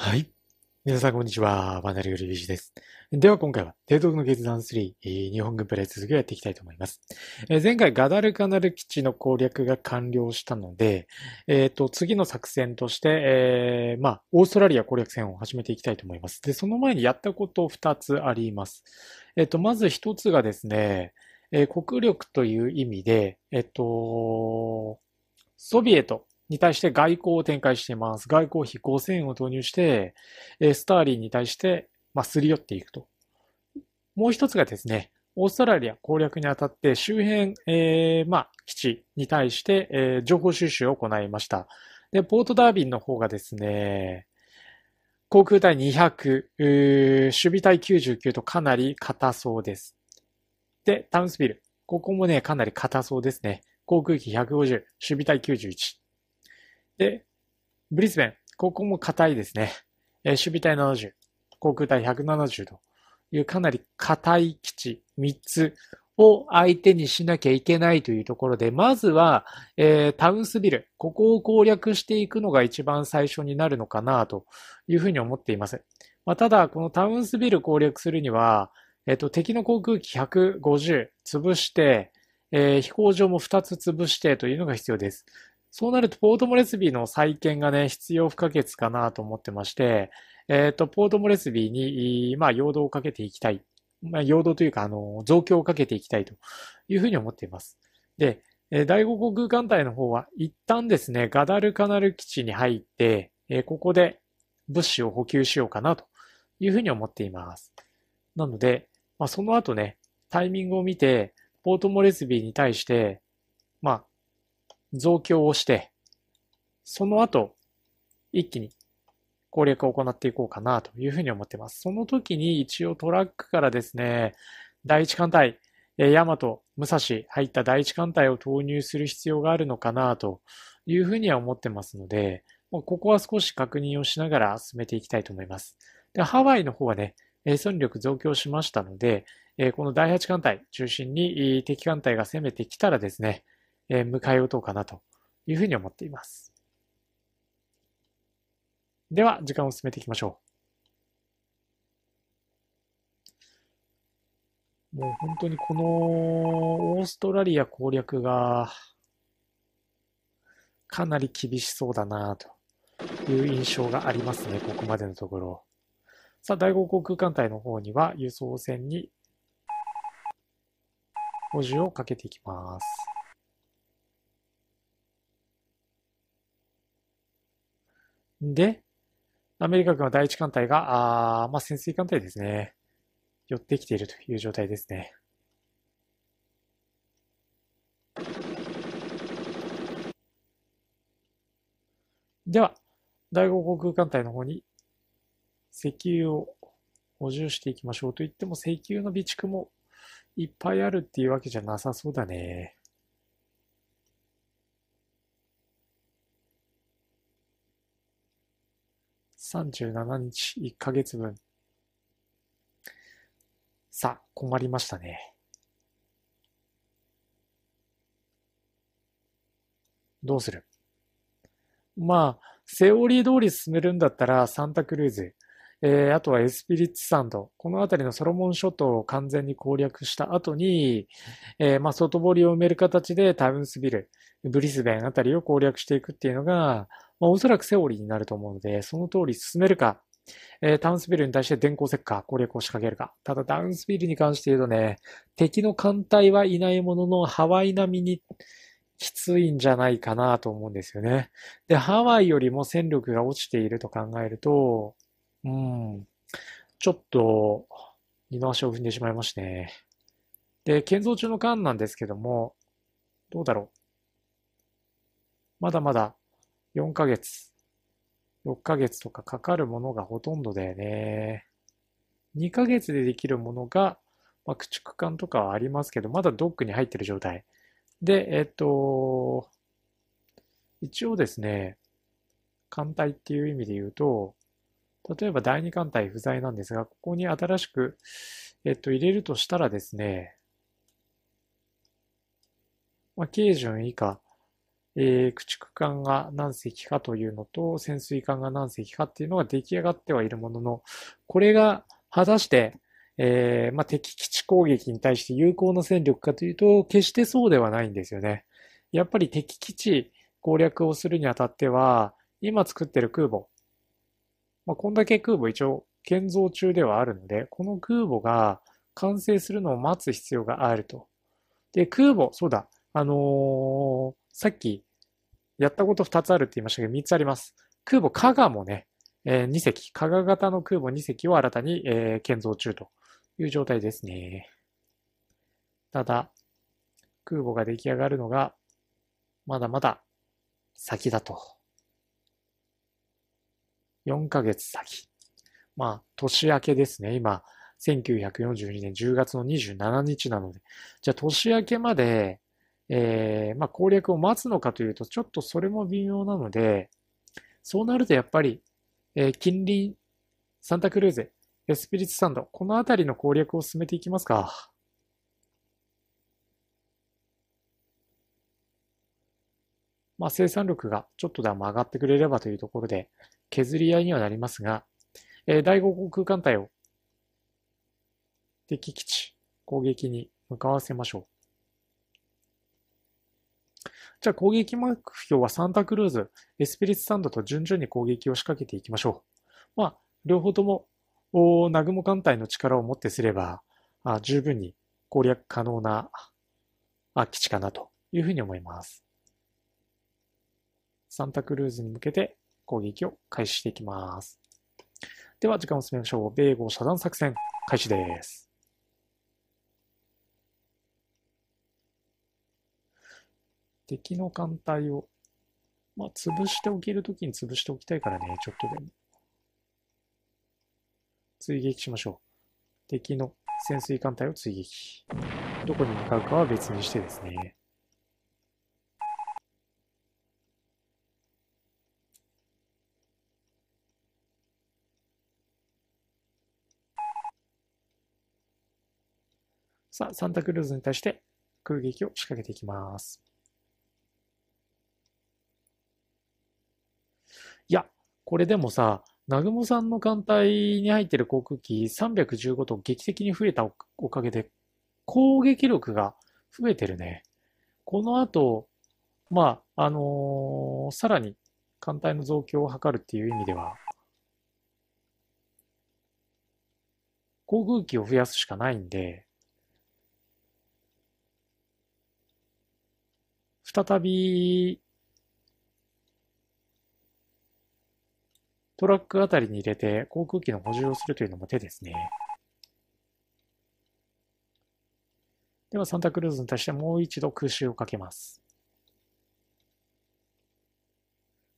はい。皆さん、こんにちは。バナルよりビジです。では、今回は、帝国の決断3、日本軍プレイ続きをやっていきたいと思います。え前回、ガダルカナル基地の攻略が完了したので、えっ、ー、と、次の作戦として、えー、まあ、オーストラリア攻略戦を始めていきたいと思います。で、その前にやったこと2つあります。えっ、ー、と、まず1つがですね、え国力という意味で、えっ、と、ソビエトに対して外交を展開しています。外交費5000円を投入して、スターリンに対して、まあ、すり寄っていくと。もう一つがですね、オーストラリア攻略にあたって周辺、えー、まあ、基地に対して、えー、情報収集を行いました。で、ポートダービンの方がですね、航空隊200、守備隊99とかなり硬そうです。で、タウンスビル。ここもね、かなり硬そうですね。航空機150、守備隊91。で、ブリスベン、ここも硬いですね。えー、守備隊70、航空隊170というかなり硬い基地3つを相手にしなきゃいけないというところで、まずは、えー、タウンスビル、ここを攻略していくのが一番最初になるのかなというふうに思っています。まあ、ただ、このタウンスビル攻略するには、えっ、と、敵の航空機150潰して、えー、飛行場も2つ潰してというのが必要です。そうなると、ポートモレスビーの再建がね、必要不可欠かなと思ってまして、えっ、ー、と、ポートモレスビーに、まあ、陽動をかけていきたい。まあ、陽動というか、あの、増強をかけていきたいというふうに思っています。で、えー、第五航空艦隊の方は、一旦ですね、ガダルカナル基地に入って、えー、ここで物資を補給しようかなというふうに思っています。なので、まあ、その後ね、タイミングを見て、ポートモレスビーに対して、まあ、増強をして、その後、一気に攻略を行っていこうかなというふうに思ってます。その時に一応トラックからですね、第一艦隊、え大和、武蔵入った第一艦隊を投入する必要があるのかなというふうには思ってますので、ここは少し確認をしながら進めていきたいと思います。でハワイの方はね、戦力増強しましたので、この第8艦隊中心に敵艦隊が攻めてきたらですね、え迎え撃とうかなというふうに思っています。では、時間を進めていきましょう。もう本当にこのオーストラリア攻略がかなり厳しそうだなという印象がありますね、ここまでのところ。さあ、第5航空艦隊の方には輸送船に補充をかけていきます。で、アメリカ軍は第一艦隊が、あまあ、潜水艦隊ですね。寄ってきているという状態ですね。では、第五航空艦隊の方に石油を補充していきましょうと言っても石油の備蓄もいっぱいあるっていうわけじゃなさそうだね。37日、1ヶ月分。さあ、困りましたね。どうするまあ、セオリー通り進めるんだったら、サンタクルーズ、えー、あとはエスピリッツサンド、この辺りのソロモン諸島を完全に攻略した後に、えー、まあ、外堀を埋める形でタウンスビル、ブリスベンあたりを攻略していくっていうのが、まあ、おそらくセオリーになると思うので、その通り進めるか、えー、タウンスビルに対して電光石火、攻略を仕掛けるか。ただ、ダウンスビルに関して言うとね、敵の艦隊はいないものの、ハワイ並みにきついんじゃないかなと思うんですよね。で、ハワイよりも戦力が落ちていると考えると、うん、ちょっと、二の足を踏んでしまいましたね。で、建造中の艦なんですけども、どうだろう。まだまだ4ヶ月、6ヶ月とかかかるものがほとんどだよね。2ヶ月でできるものが、まあ、駆逐艦とかはありますけど、まだドックに入ってる状態。で、えっ、と、一応ですね、艦隊っていう意味で言うと、例えば第2艦隊不在なんですが、ここに新しく、えっと、入れるとしたらですね、まあ、軽順以下、えー、駆逐艦が何隻かというのと、潜水艦が何隻かっていうのが出来上がってはいるものの、これが果たして、えー、まあ、敵基地攻撃に対して有効な戦力かというと、決してそうではないんですよね。やっぱり敵基地攻略をするにあたっては、今作ってる空母、まあ、こんだけ空母一応建造中ではあるので、この空母が完成するのを待つ必要があると。で、空母、そうだ、あのーさっき、やったこと2つあるって言いましたけど、3つあります。空母加賀もね、えー、2隻、加賀型の空母2隻を新たに、えー、建造中という状態ですね。ただ、空母が出来上がるのが、まだまだ先だと。4ヶ月先。まあ、年明けですね。今、1942年10月の27日なので。じゃあ、年明けまで、えー、まあ、攻略を待つのかというと、ちょっとそれも微妙なので、そうなるとやっぱり、えー、近隣、サンタクルーゼ、エスピリッツサンド、この辺りの攻略を進めていきますか。まあ、生産力がちょっとでも上がってくれればというところで、削り合いにはなりますが、えー、第5航空艦隊を敵基地攻撃に向かわせましょう。じゃあ攻撃目標はサンタクルーズ、エスピリッツサンドと順々に攻撃を仕掛けていきましょう。まあ、両方とも、お南雲艦隊の力をもってすれば、あ十分に攻略可能なあ基地かなというふうに思います。サンタクルーズに向けて攻撃を開始していきます。では時間を進めましょう。米号遮断作戦開始です。敵の艦隊を、まあ、潰しておけるときに潰しておきたいからね、ちょっとでも。追撃しましょう。敵の潜水艦隊を追撃。どこに向かうかは別にしてですね。さあ、サンタクルーズに対して空撃を仕掛けていきます。いや、これでもさ、南雲さんの艦隊に入ってる航空機315と劇的に増えたおかげで攻撃力が増えてるね。この後、まあ、あのー、さらに艦隊の増強を図るっていう意味では、航空機を増やすしかないんで、再びトラックあたりに入れて航空機の補充をするというのも手ですね。では、サンタクルーズに対してもう一度空襲をかけます。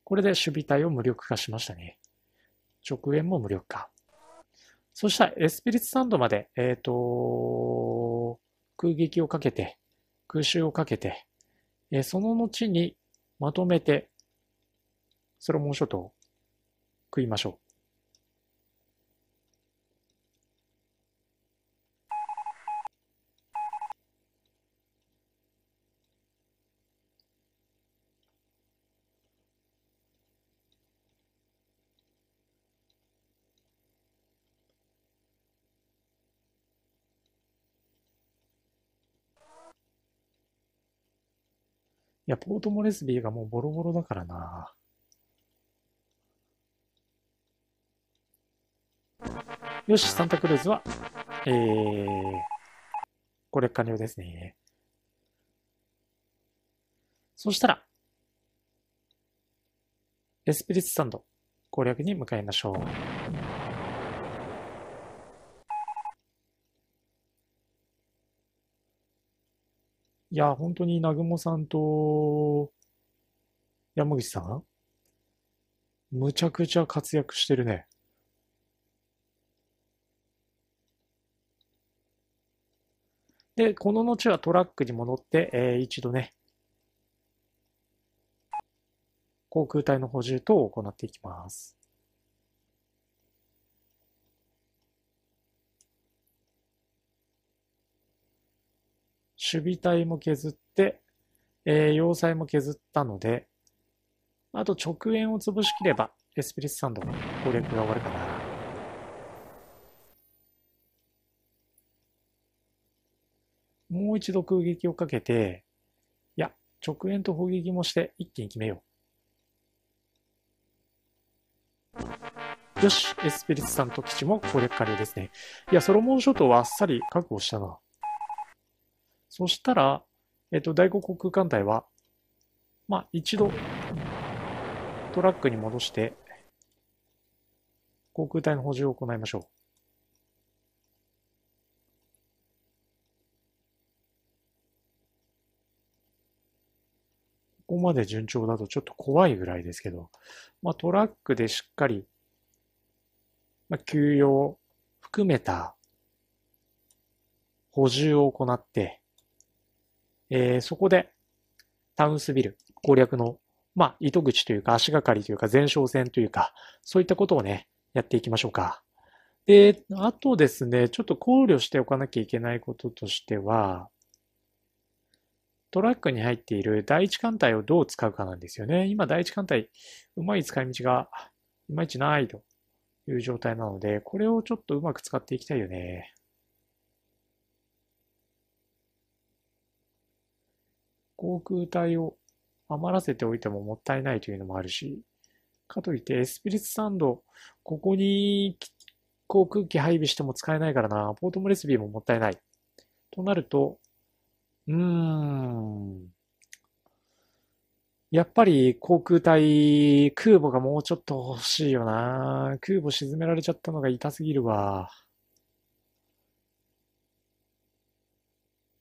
これで守備隊を無力化しましたね。直縁も無力化。そしたらエスピリッツサンドまで、えっ、ー、と、空撃をかけて、空襲をかけて、えー、その後にまとめて、ソロモン諸島、食いましょういや、ポートモレスビーがもうボロボロだからな。よし、サンタクルーズは、えー、これ完了ですね。そしたら、エスピリッツサンド攻略に向かいましょう。いや、本当に南雲さんと山口さん、むちゃくちゃ活躍してるね。で、この後はトラックに戻って、えー、一度ね、航空隊の補充等を行っていきます。守備隊も削って、えー、要塞も削ったので、あと直縁を潰しきれば、エスピリスサンドの攻略が終わるかな。もう一度空撃をかけて、いや、直縁と砲撃もして一気に決めよう。よし、エスペリスさんと基地も攻略完了ですね。いや、ソロモン諸島はあっさり確保したな。そしたら、えっと、第五航空艦隊は、まあ、一度、トラックに戻して、航空隊の補充を行いましょう。ここまで順調だとちょっと怖いぐらいですけど、まあ、トラックでしっかり、まあ、休養含めた補充を行って、えー、そこでタウンスビル攻略の、まあ、糸口というか足がかりというか前哨戦というか、そういったことをね、やっていきましょうか。で、あとですね、ちょっと考慮しておかなきゃいけないこととしては、トラックに入っている第一艦隊をどう使うかなんですよね。今、第一艦隊、うまい使い道がいまいちないという状態なので、これをちょっとうまく使っていきたいよね。航空隊を余らせておいてももったいないというのもあるし、かといってエスピリッツサンド、ここに航空機配備しても使えないからな、ポートモレスビーももったいない。となると、うーん。やっぱり航空隊、空母がもうちょっと欲しいよな。空母沈められちゃったのが痛すぎるわ。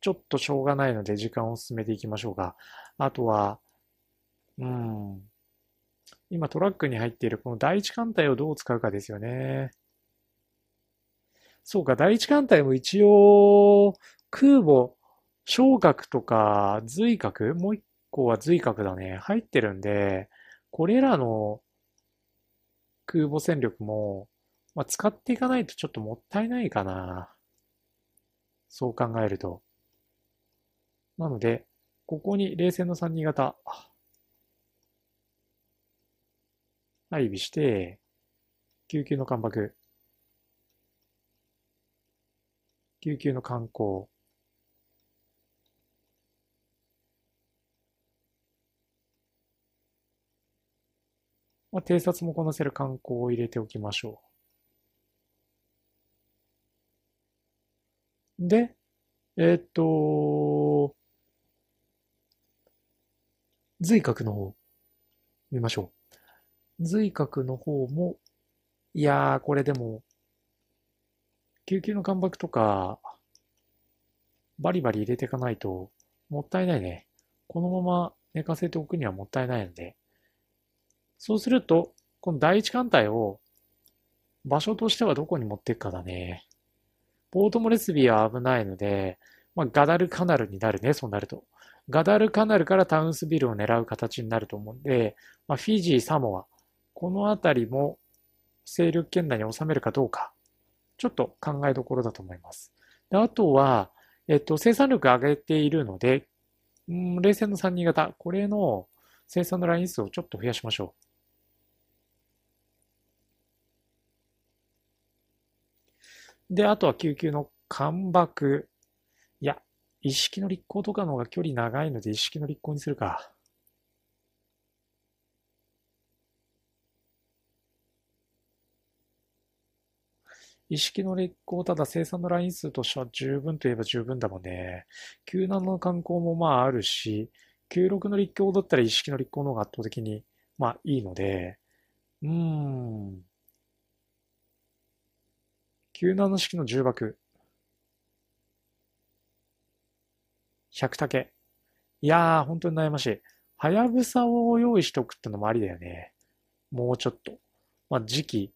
ちょっとしょうがないので時間を進めていきましょうか。あとは、うん。今トラックに入っているこの第一艦隊をどう使うかですよね。そうか、第一艦隊も一応空母小学とか髄核、もう一個は髄核だね、入ってるんで、これらの空母戦力も、まあ、使っていかないとちょっともったいないかな。そう考えると。なので、ここに冷戦の32型、配備して、救急の艦爆、救急の観光、まあ、偵察もこなせる観光を入れておきましょう。で、えー、っと、髄核の方、見ましょう。髄核の方も、いやー、これでも、救急の干爆とか、バリバリ入れていかないと、もったいないね。このまま寝かせておくにはもったいないので、そうすると、この第一艦隊を場所としてはどこに持っていくかだね。ポートモレスビーは危ないので、まあ、ガダルカナルになるね、そうなると。ガダルカナルからタウンスビルを狙う形になると思うんで、まあ、フィジー、サモア、この辺りも勢力圏内に収めるかどうか、ちょっと考えどころだと思います。であとは、えっと、生産力上げているので、うん、冷戦の3人型、これの生産のライン数をちょっと増やしましょう。で、あとは救急の干爆。いや、一式の立候とかの方が距離長いので、一式の立候にするか。意識の立候、ただ生産のライン数としては十分といえば十分だもんね。救難の観光もまああるし、96の立候だったら意識の立候の方が圧倒的に、まあいいので、うーん。九七式の重爆。百竹。いやー、本当に悩ましい。はやぶさを用意しておくってのもありだよね。もうちょっと。まあ、時期、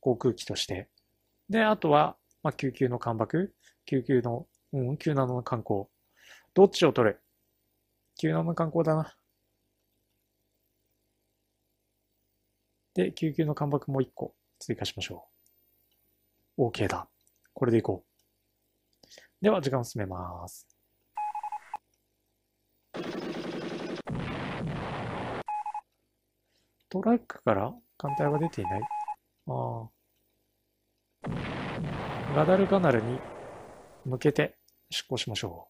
航空機として。で、あとは、まあ、救急の艦爆、救急の、うん、救難の観光。どっちを取る救難の観光だな。で、救急の艦爆も1個追加しましょう。OK だ。これでいこう。では、時間を進めます。トラックから艦隊は出ていないああ。ガダルカナルに向けて出航しましょう。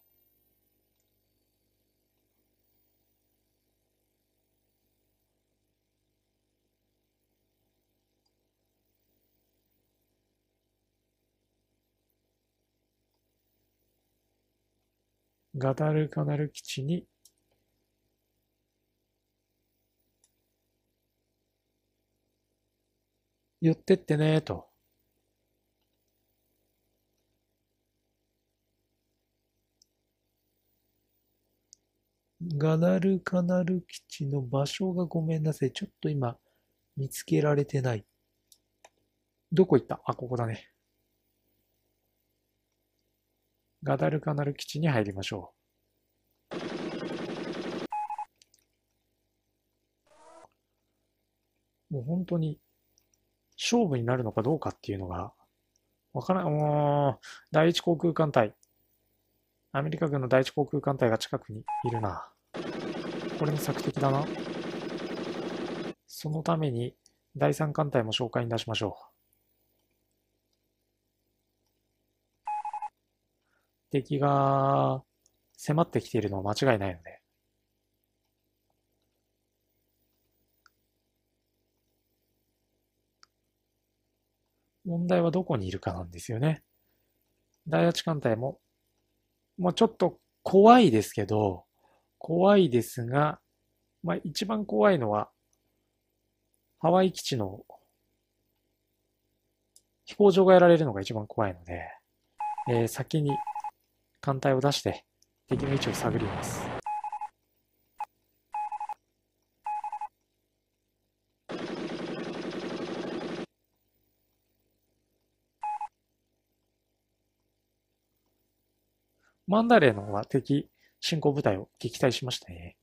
ガダルカナル基地に寄ってってねと。ガダルカナル基地の場所がごめんなさい。ちょっと今見つけられてない。どこ行ったあ、ここだね。ガダルカナル基地に入りましょう。もう本当に勝負になるのかどうかっていうのが、わからん、第一航空艦隊。アメリカ軍の第一航空艦隊が近くにいるな。これも策的だな。そのために、第三艦隊も紹介に出しましょう。敵が迫ってきているのは間違いないので。問題はどこにいるかなんですよね。第8艦隊も、まあ、ちょっと怖いですけど、怖いですが、まあ、一番怖いのは、ハワイ基地の飛行場がやられるのが一番怖いので、えー、先に艦隊を出して敵の位置を探ります。マンダレーの方は敵進行部隊を撃退しましたね。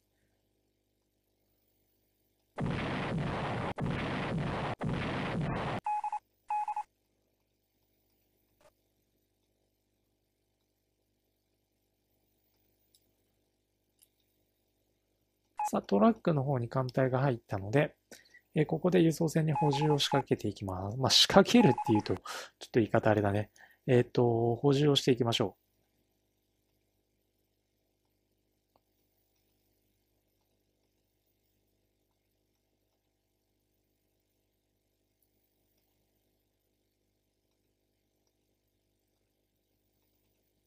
さあ、トラックの方に艦隊が入ったので、えここで輸送船に補充を仕掛けていきます。まあ、仕掛けるっていうと、ちょっと言い方あれだね。えっ、ー、と、補充をしていきましょ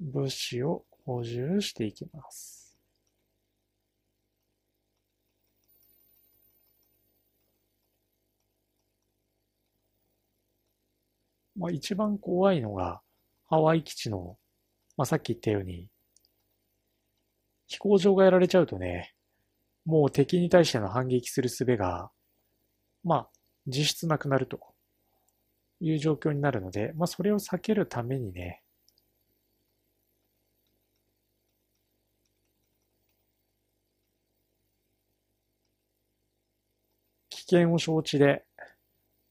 う。物資を補充していきます。まあ、一番怖いのが、ハワイ基地の、まあ、さっき言ったように、飛行場がやられちゃうとね、もう敵に対しての反撃する術が、まあ、実質なくなるという状況になるので、まあ、それを避けるためにね、危険を承知で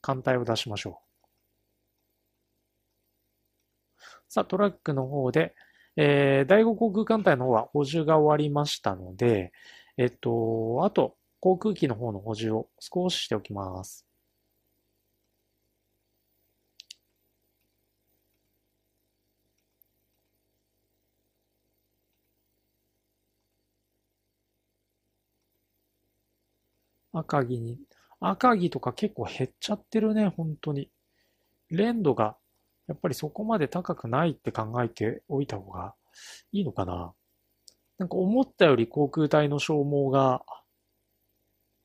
艦隊を出しましょう。さあ、トラックの方で、えー、第5航空艦隊の方は補充が終わりましたので、えっと、あと、航空機の方の補充を少ししておきます。赤城に、赤城とか結構減っちゃってるね、本当に。連度がやっぱりそこまで高くないって考えておいた方がいいのかな。なんか思ったより航空隊の消耗が、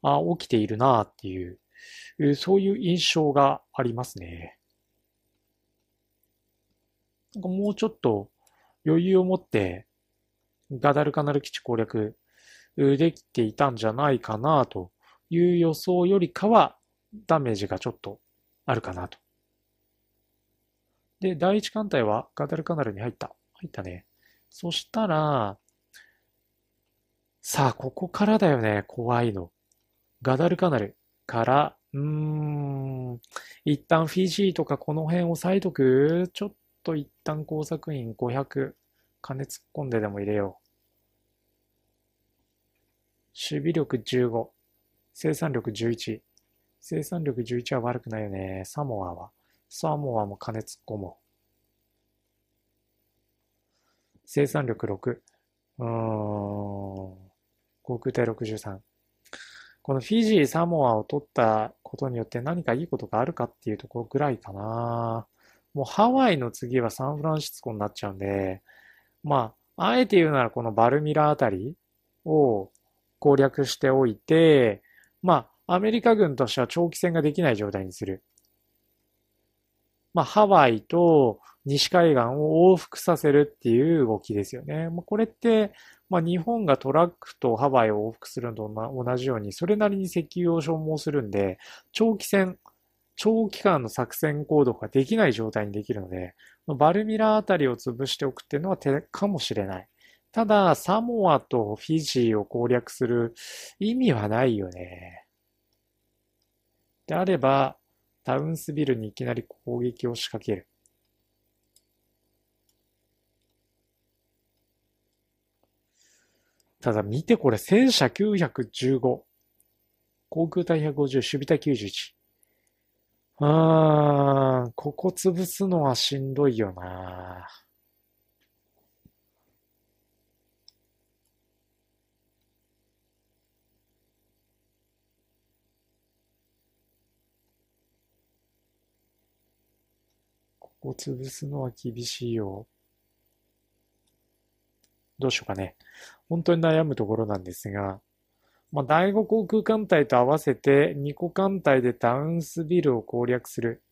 あ起きているなっていう、そういう印象がありますね。なんかもうちょっと余裕を持って、ガダルカナル基地攻略できていたんじゃないかなという予想よりかは、ダメージがちょっとあるかなとで、第一艦隊はガダルカナルに入った。入ったね。そしたら、さあ、ここからだよね。怖いの。ガダルカナルから、うーん、一旦フィジーとかこの辺押さえとくちょっと一旦工作員500、金突っ込んででも入れよう。守備力15、生産力11。生産力11は悪くないよね。サモアは。サーモンはもう加熱っこも。生産力6。うん。航空隊63。このフィジー、サモアを取ったことによって何かいいことがあるかっていうところぐらいかな。もうハワイの次はサンフランシスコになっちゃうんで、まあ、あえて言うならこのバルミラあたりを攻略しておいて、まあ、アメリカ軍としては長期戦ができない状態にする。まあ、ハワイと西海岸を往復させるっていう動きですよね。まあ、これって、まあ、日本がトラックとハワイを往復するのと同じように、それなりに石油を消耗するんで、長期戦、長期間の作戦行動ができない状態にできるので、バルミラあたりを潰しておくっていうのは手かもしれない。ただ、サモアとフィジーを攻略する意味はないよね。であれば、タウンスビルにいきなり攻撃を仕掛けるただ見てこれ、戦車915。航空隊150、守備隊91。うーん、ここ潰すのはしんどいよなぁ。こ潰すのは厳しいよ。どうしようかね。本当に悩むところなんですが、まあ、第5航空艦隊と合わせて2個艦隊でダウンスビルを攻略する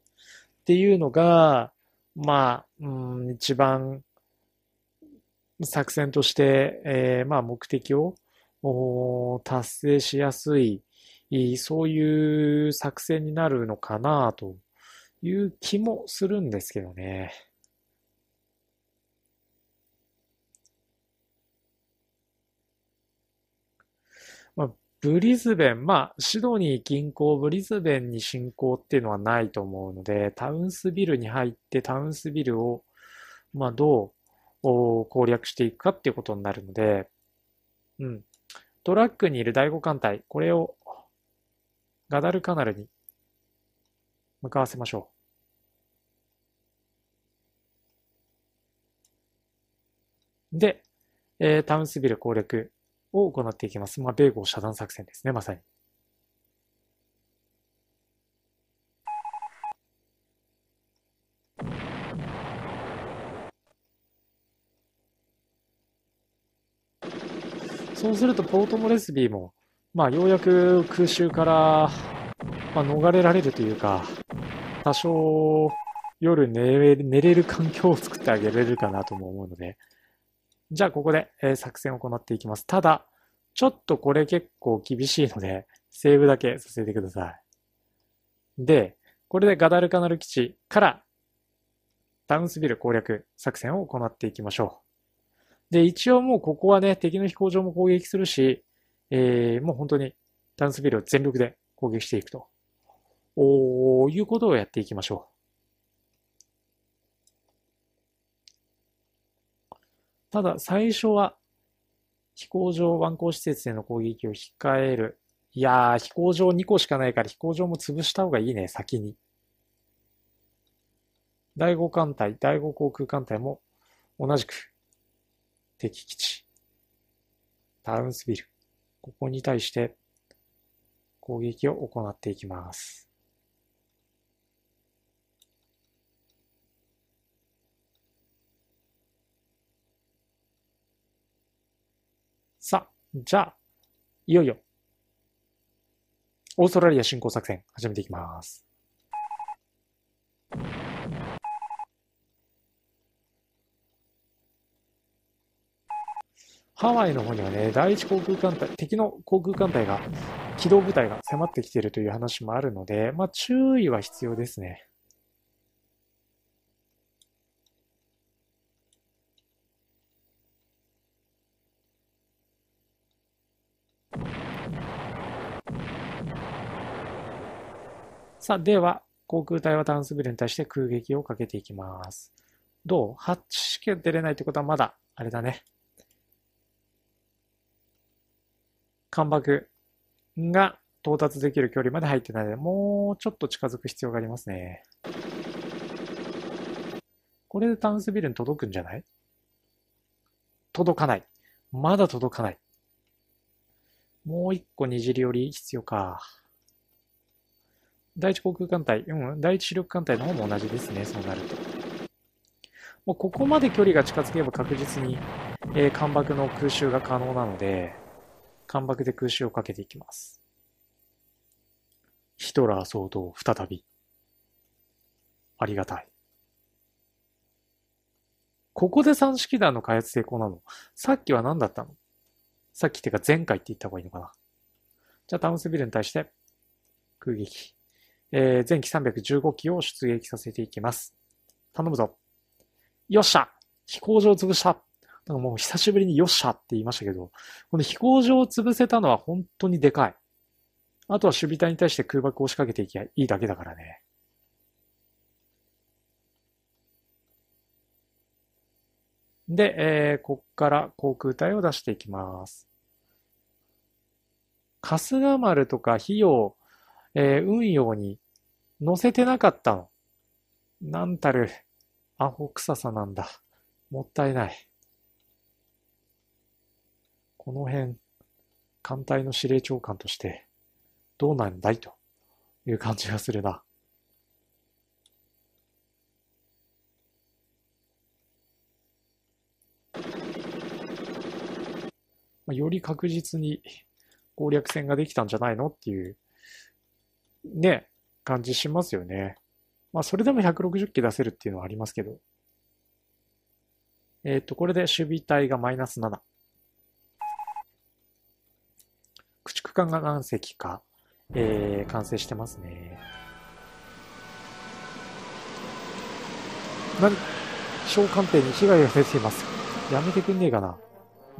っていうのが、まあ、うん、一番作戦として、えー、まあ、目的を達成しやすい、そういう作戦になるのかなという気もするんですけどね。まあ、ブリズベン、まあ、シドニー近郊、ブリズベンに進行っていうのはないと思うので、タウンスビルに入って、タウンスビルを、まあ、どう攻略していくかっていうことになるので、うん。トラックにいる第5艦隊、これをガダルカナルに向かわせましょう。で、えー、タウンスビル攻略を行っていきます。まあ、米豪遮断作戦ですね、まさに。そうすると、ポートモレスビーも、まあ、ようやく空襲から、まあ、逃れられるというか、多少、夜寝れる環境を作ってあげれるかなとも思うので、じゃあここで、え作戦を行っていきます。ただ、ちょっとこれ結構厳しいので、セーブだけさせてください。で、これでガダルカナル基地からタウンスビル攻略作戦を行っていきましょう。で、一応もうここはね、敵の飛行場も攻撃するし、えー、もう本当にダウンスビルを全力で攻撃していくと。おいうことをやっていきましょう。ただ最初は飛行場湾口施設への攻撃を控える。いやー、飛行場2個しかないから飛行場も潰した方がいいね、先に。第5艦隊、第5航空艦隊も同じく敵基地。タウンスビル。ここに対して攻撃を行っていきます。じゃあ、いよいよ、オーストラリア侵攻作戦始めていきます。ハワイの方にはね、第一航空艦隊、敵の航空艦隊が、機動部隊が迫ってきているという話もあるので、まあ注意は必要ですね。さあ、では、航空隊はンスビルに対して空撃をかけていきます。どうチしか出れないってことはまだ、あれだね。艦爆が到達できる距離まで入ってないので、もうちょっと近づく必要がありますね。これでタウンスビルに届くんじゃない届かない。まだ届かない。もう一個にじり寄り必要か。第一航空艦隊、うん、第一主力艦隊の方も同じですね、そうなると。もうここまで距離が近づけば確実に、えー、艦爆の空襲が可能なので、艦爆で空襲をかけていきます。ヒトラー騒動、再び。ありがたい。ここで三式弾の開発成功なの。さっきは何だったのさっきってか前回って言った方がいいのかな。じゃあタウンスビルに対して空撃。えー、前期315機を出撃させていきます。頼むぞ。よっしゃ飛行場を潰したなんかもう久しぶりによっしゃって言いましたけど、この飛行場を潰せたのは本当にでかい。あとは守備隊に対して空爆を仕掛けていきゃいいだけだからね。で、えー、こっから航空隊を出していきます。春日丸とか費用えー、運用に載せてなかったの。なんたる、アホ臭さなんだ。もったいない。この辺、艦隊の司令長官として、どうなんだいという感じがするな。まあ、より確実に攻略戦ができたんじゃないのっていうね、感じしますよね。まあ、それでも160機出せるっていうのはありますけど。えっ、ー、と、これで守備隊がマイナス7。駆逐艦が何隻か、えー、完成してますね。な、小艦艇に被害が出ています。やめてくんねえかな。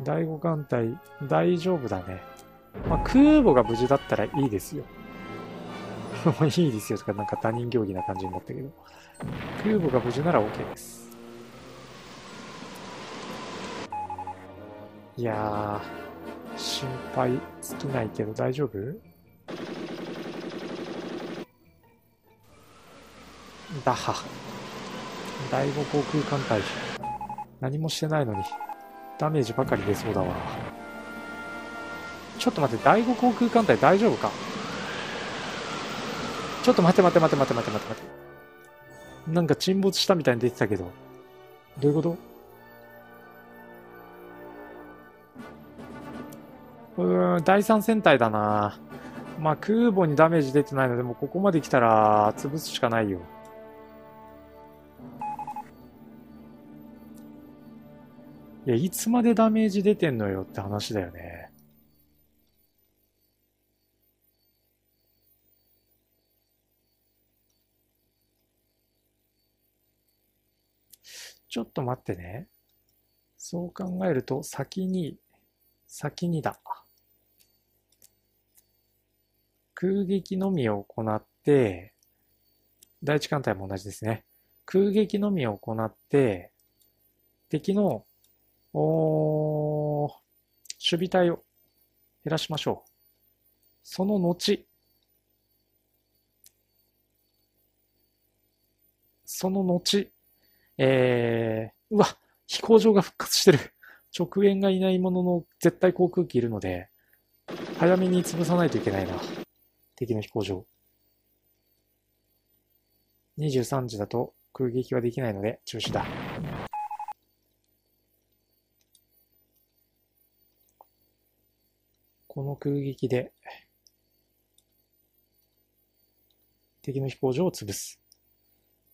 第5艦隊、大丈夫だね。まあ、空母が無事だったらいいですよ。もいいですよとか、なんか他人行儀な感じになったけど。空母が無事なら OK です。いやー、心配尽きないけど大丈夫だは。第5航空艦隊。何もしてないのに、ダメージばかり出そうだわ。ちょっと待って、第5航空艦隊大丈夫かちょっと待て待て待て待て待て待て待て。なんか沈没したみたいに出てたけど。どういうことうん、第三戦隊だなまあ空母にダメージ出てないので、もうここまで来たら潰すしかないよ。いや、いつまでダメージ出てんのよって話だよね。ちょっと待ってね。そう考えると、先に、先にだ。空撃のみを行って、第一艦隊も同じですね。空撃のみを行って、敵の、お守備隊を減らしましょう。その後、その後、えー、うわ、飛行場が復活してる。直縁がいないものの、絶対航空機いるので、早めに潰さないといけないな。敵の飛行場。23時だと空撃はできないので中止だ。この空撃で敵の飛行場を潰す。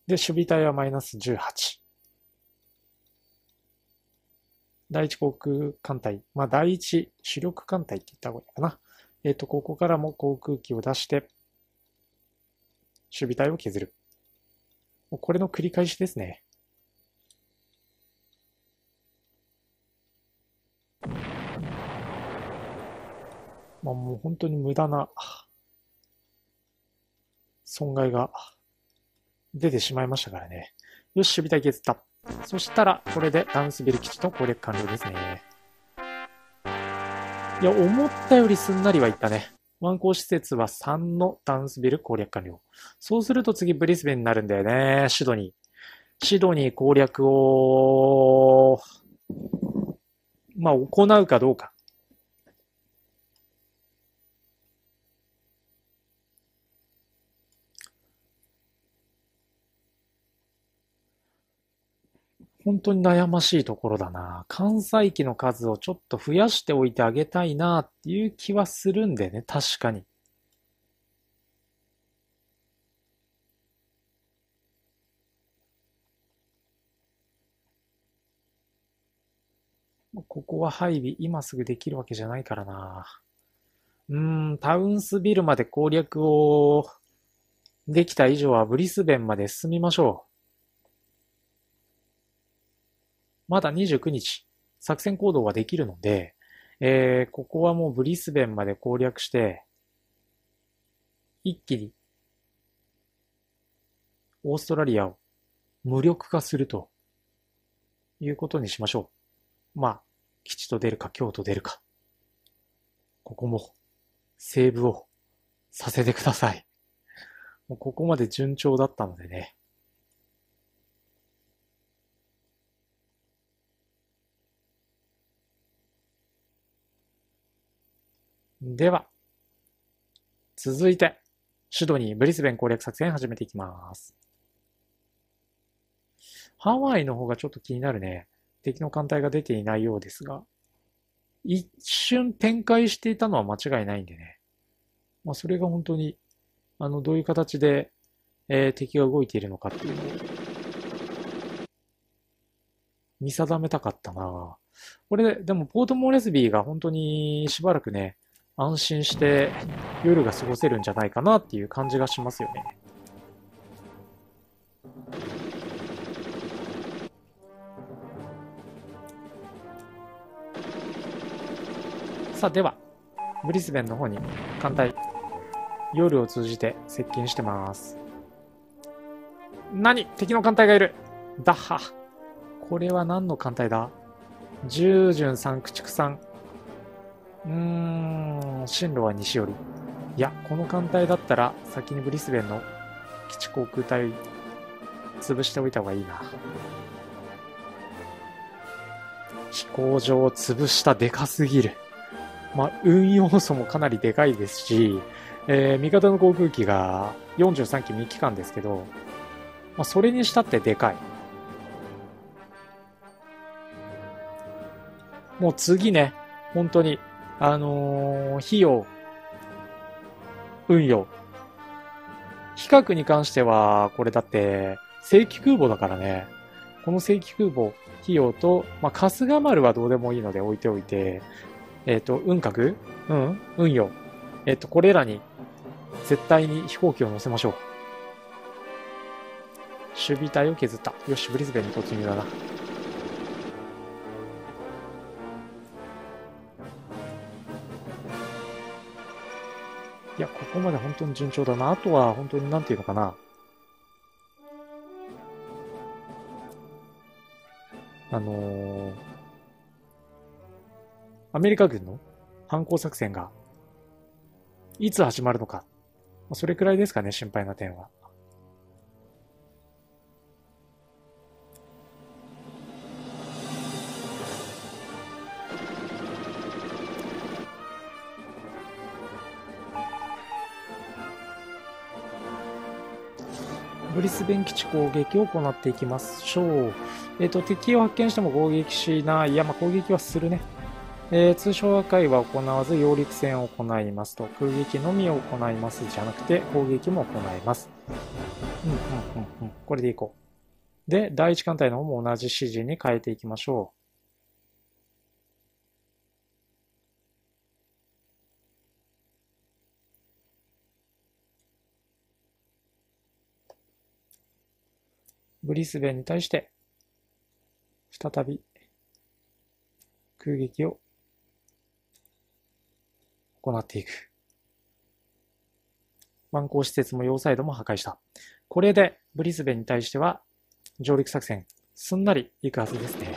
で、守備隊はマイナス18。第一航空艦隊、まあ、第一主力艦隊って言った方がいいかな。えっ、ー、と、ここからも航空機を出して、守備隊を削る。もうこれの繰り返しですね。まあ、もう本当に無駄な損害が出てしまいましたからね。よし、守備隊決った。そしたら、これでダンスビル基地の攻略完了ですね。いや、思ったよりすんなりはいったね。湾口施設は3のダンスビル攻略完了。そうすると次ブリスベンになるんだよね。シドニー。シドニー攻略を、まあ、行うかどうか。本当に悩ましいところだな。関西機の数をちょっと増やしておいてあげたいなっていう気はするんでね、確かに。ここは配備、今すぐできるわけじゃないからな。うん、タウンスビルまで攻略をできた以上はブリスベンまで進みましょう。まだ29日、作戦行動ができるので、えー、ここはもうブリスベンまで攻略して、一気に、オーストラリアを無力化するということにしましょう。まあ、基地と出るか、京都出るか。ここも、セーブをさせてください。もうここまで順調だったのでね。では、続いて、シドニー、ブリスベン攻略作戦始めていきます。ハワイの方がちょっと気になるね。敵の艦隊が出ていないようですが、一瞬展開していたのは間違いないんでね。まあ、それが本当に、あの、どういう形で、えー、敵が動いているのかっていうのを、見定めたかったなこれで、でもポートモーレスビーが本当にしばらくね、安心して夜が過ごせるんじゃないかなっていう感じがしますよね。さあでは、ブリスベンの方に艦隊、夜を通じて接近してます。何敵の艦隊がいるダッハこれは何の艦隊だ十順三駆逐三うーん、進路は西寄り。いや、この艦隊だったら、先にブリスベンの基地航空隊潰しておいた方がいいな。飛行場を潰したでかすぎる。まあ、運用素もかなりでかいですし、えー、味方の航空機が43機未機関ですけど、まあ、それにしたってでかい。もう次ね、本当にあのー、費用、運用。比較に関しては、これだって、正規空母だからね。この正規空母、費用と、まあ、春日丸はどうでもいいので置いておいて、えっ、ー、と、運格うん、運用。えっ、ー、と、これらに、絶対に飛行機を乗せましょう。守備隊を削った。よし、ブリスベンに突入だな。いや、ここまで本当に順調だな。あとは本当になんていうのかな。あのー、アメリカ軍の反抗作戦が、いつ始まるのか。それくらいですかね、心配な点は。弁基地攻撃を行っていきましょう。えっ、ー、と、敵を発見しても攻撃しない。いや、まあ、攻撃はするね。えー、通称破壊は行わず、揚陸戦を行いますと。空撃のみを行いますじゃなくて、攻撃も行います。うん、うん、うん、うん。これでいこう。で、第一艦隊の方も同じ指示に変えていきましょう。ブリスベンに対して、再び空撃を行っていく。湾行施設も要塞度も破壊した。これでブリスベンに対しては上陸作戦、すんなりいくはずですね。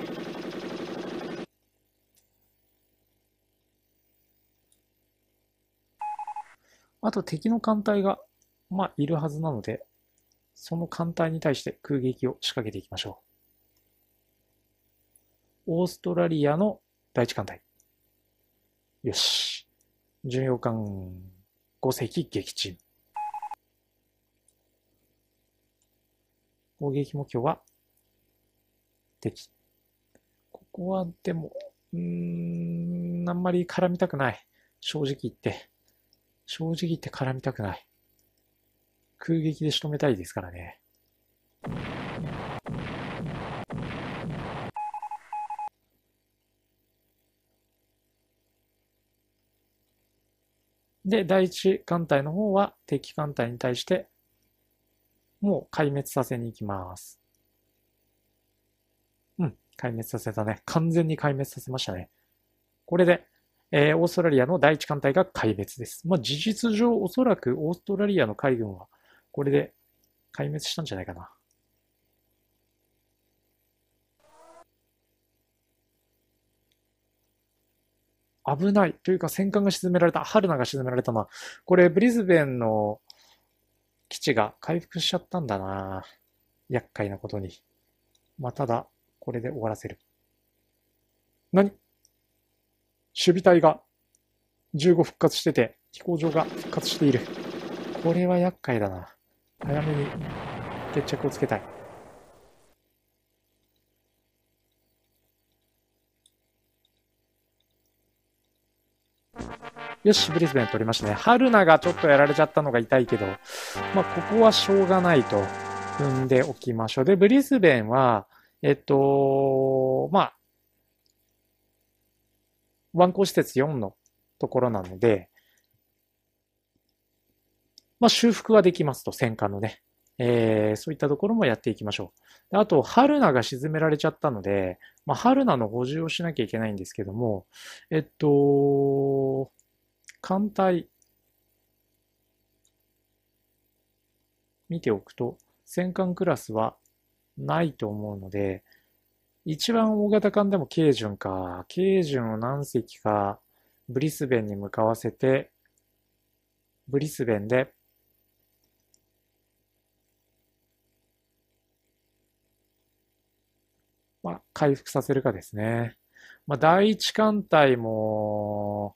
あと敵の艦隊が、まあ、いるはずなので、その艦隊に対して空撃を仕掛けていきましょう。オーストラリアの第一艦隊。よし。巡洋艦5隻撃沈。攻撃目標は敵。ここはでも、うーん、あんまり絡みたくない。正直言って。正直言って絡みたくない。空撃で仕留めたいですからね。で、第一艦隊の方は敵艦隊に対して、もう壊滅させに行きます。うん、壊滅させたね。完全に壊滅させましたね。これで、えー、オーストラリアの第一艦隊が壊滅です。まあ、事実上おそらくオーストラリアの海軍はこれで壊滅したんじゃないかな。危ないというか戦艦が沈められた、春菜が沈められたな。これブリズベンの基地が回復しちゃったんだな。厄介なことに。まあ、ただ、これで終わらせる。何守備隊が15復活してて、飛行場が復活している。これは厄介だな。早めに決着をつけたい。よし、ブリスベン取りましたね。春菜がちょっとやられちゃったのが痛いけど、まあ、ここはしょうがないと踏んでおきましょう。で、ブリスベンは、えっと、まあ、湾口施設4のところなので、まあ、修復はできますと、戦艦のね。えー、そういったところもやっていきましょう。あと、春菜が沈められちゃったので、まあ、春菜の補充をしなきゃいけないんですけども、えっと、艦隊、見ておくと、戦艦クラスはないと思うので、一番大型艦でも軽巡か、軽巡を何隻かブリスベンに向かわせて、ブリスベンでまあ、回復させるかですね。まあ、第一艦隊も、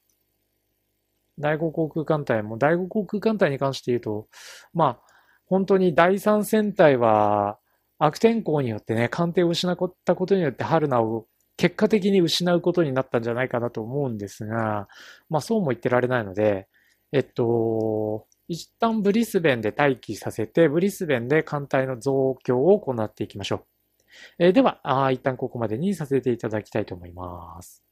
第五航空艦隊も、第五航空艦隊に関して言うと、まあ、本当に第三戦隊は、悪天候によってね、艦艇を失ったことによって春菜を結果的に失うことになったんじゃないかなと思うんですが、まあそうも言ってられないので、えっと、一旦ブリスベンで待機させて、ブリスベンで艦隊の増強を行っていきましょう。えー、ではあ、一旦ここまでにさせていただきたいと思います。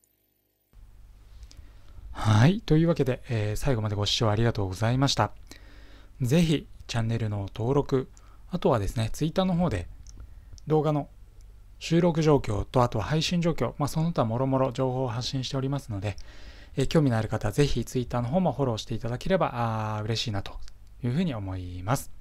はい。というわけで、えー、最後までご視聴ありがとうございました。ぜひ、チャンネルの登録、あとはですね、Twitter の方で動画の収録状況と、あとは配信状況、まあ、その他もろもろ情報を発信しておりますので、えー、興味のある方ぜひ Twitter の方もフォローしていただければあ嬉しいなというふうに思います。